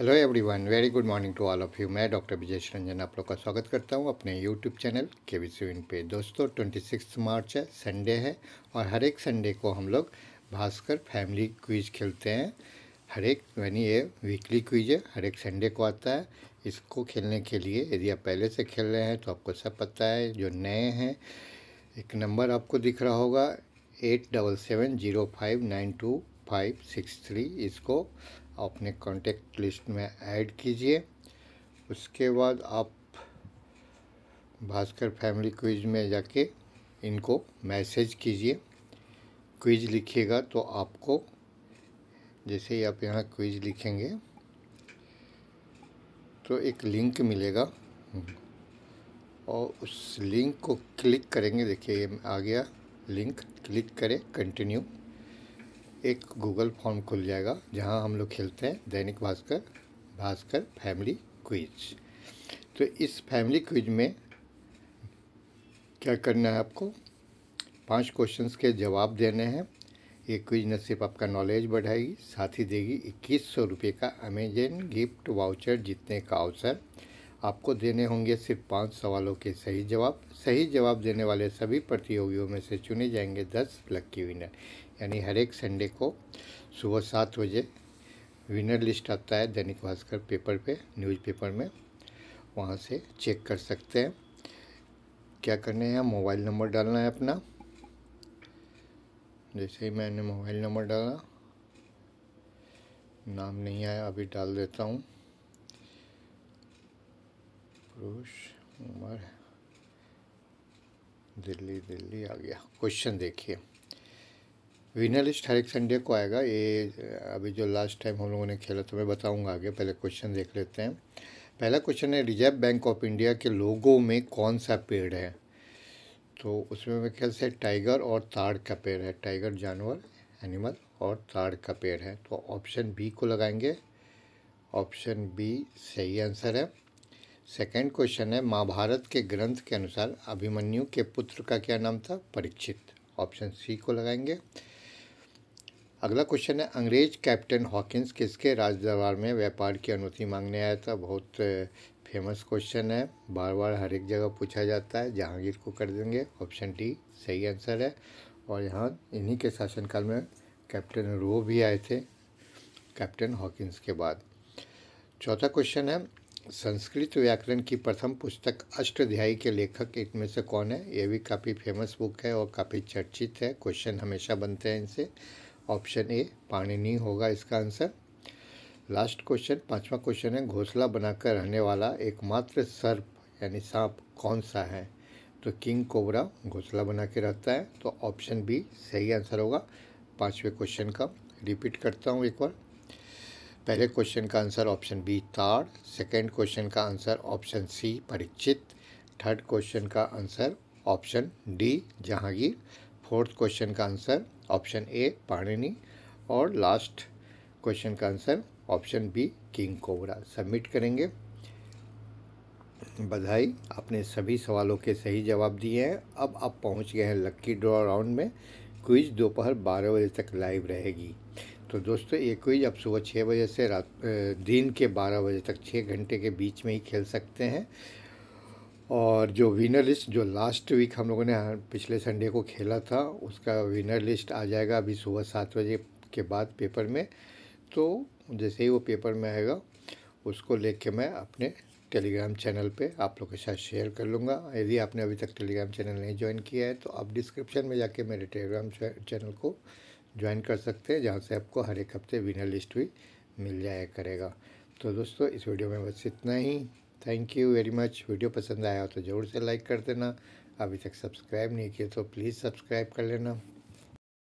hello everyone very good morning to all of you मैं doctor Vijesh Ranjan आप लोग का स्वागत करता हूं अपने यूट्यूब चैनल के वी सिविन पे दोस्तों ट्वेंटी सिक्स मार्च है संडे है और हर एक संडे को हम लोग भास्कर फैमिली क्विज खेलते हैं हर एक यानी ये वीकली क्विज है हर एक संडे को आता है इसको खेलने के लिए यदि आप पहले से खेल रहे हैं तो आपको सब पता है जो नए हैं एक नंबर आपको दिख रहा होगा eight double seven zero five nine two five six three इसको अपने कॉन्टेक्ट लिस्ट में ऐड कीजिए उसके बाद आप भास्कर फैमिली क्विज में जाके इनको मैसेज कीजिए क्विज लिखिएगा तो आपको जैसे ही आप यहाँ क्विज लिखेंगे तो एक लिंक मिलेगा और उस लिंक को क्लिक करेंगे देखिए आ गया लिंक क्लिक करें कंटिन्यू एक गूगल फॉर्म खुल जाएगा जहाँ हम लोग खेलते हैं दैनिक भास्कर भास्कर फैमिली क्विज तो इस फैमिली क्विज में क्या करना है आपको पांच क्वेश्चंस के जवाब देने हैं ये क्विज न सिर्फ आपका नॉलेज बढ़ाएगी साथ ही देगी इक्कीस सौ रुपये का अमेजन गिफ्ट वाउचर जीतने का अवसर आपको देने होंगे सिर्फ पांच सवालों के सही जवाब सही जवाब देने वाले सभी प्रतियोगियों में से चुने जाएंगे दस लक्की विनर यानी हर एक संडे को सुबह सात बजे विनर लिस्ट आता है दैनिक भास्कर पेपर पे न्यूज़पेपर में वहाँ से चेक कर सकते हैं क्या करना है मोबाइल नंबर डालना है अपना जैसे ही मैंने मोबाइल नंबर डाला नाम नहीं आया अभी डाल देता हूँ पुरुष उम्र दिल्ली दिल्ली आ गया क्वेश्चन देखिए विनर लिस्ट हर एक संडे को आएगा ये अभी जो लास्ट टाइम हम लोगों ने खेला तो मैं बताऊंगा आगे पहले क्वेश्चन देख लेते हैं पहला क्वेश्चन है रिजर्व बैंक ऑफ इंडिया के लोगों में कौन सा पेड़ है तो उसमें मेरे ख्याल से टाइगर और ताड़ का पेड़ है टाइगर जानवर एनिमल और ताड़ का पेड़ है तो ऑप्शन बी को लगाएंगे ऑप्शन बी सही आंसर है सेकंड क्वेश्चन है महाभारत के ग्रंथ के अनुसार अभिमन्यु के पुत्र का क्या नाम था परीक्षित ऑप्शन सी को लगाएंगे अगला क्वेश्चन है अंग्रेज कैप्टन हॉकिंस किसके राजदरबार में व्यापार की अनुमति मांगने आया था बहुत फेमस क्वेश्चन है बार बार हर एक जगह पूछा जाता है जहांगीर को कर देंगे ऑप्शन डी सही आंसर है और यहाँ इन्हीं के शासनकाल में कैप्टन रो भी आए थे कैप्टन हॉकिंस के बाद चौथा क्वेश्चन है संस्कृत व्याकरण की प्रथम पुस्तक अष्टाध्यायी के लेखक इनमें से कौन है ये भी काफ़ी फेमस बुक है और काफ़ी चर्चित है क्वेश्चन हमेशा बनते हैं इनसे ऑप्शन ए नहीं होगा इसका आंसर लास्ट क्वेश्चन पांचवा क्वेश्चन है घोंसला बनाकर रहने वाला एकमात्र सर्प यानी सांप कौन सा है तो किंग कोबरा घोंसला बना के रहता है तो ऑप्शन बी सही आंसर होगा पांचवे क्वेश्चन का रिपीट करता हूँ एक बार पहले क्वेश्चन का आंसर ऑप्शन बी ताड़ सेकेंड क्वेश्चन का answer option C Parikshit third question का answer option D Jahangir fourth question का आंसर ऑप्शन ए पाणिनी और लास्ट क्वेश्चन का answer option B king cobra submit करेंगे बधाई आपने सभी सवालों के सही जवाब दिए हैं अब आप पहुंच गए हैं लक्की ड्रॉ राउंड में क्विज दोपहर बारह बजे तक लाइव रहेगी तो दोस्तों ये क्विज आप सुबह छः बजे से रात दिन के बारह बजे तक छः घंटे के बीच में ही खेल सकते हैं और जो विनर लिस्ट जो लास्ट वीक हम लोगों ने हाँ, पिछले संडे को खेला था उसका विनर लिस्ट आ जाएगा अभी सुबह सात बजे के बाद पेपर में तो जैसे ही वो पेपर में आएगा उसको लेके मैं अपने टेलीग्राम चैनल पे आप लोग के साथ शेयर कर लूँगा यदि आपने अभी तक टेलीग्राम चैनल नहीं ज्वाइन किया है तो आप डिस्क्रिप्शन में जाके मेरे टेलीग्राम चैनल को ज्वाइन कर सकते हैं जहाँ से आपको हर एक हफ्ते विनर लिस्ट भी मिल जाया करेगा तो दोस्तों इस वीडियो में बस इतना ही thank you very much video पसंद आया तो ज़रूर से लाइक कर देना अभी तक सब्सक्राइब नहीं किया तो प्लीज़ सब्सक्राइब कर लेना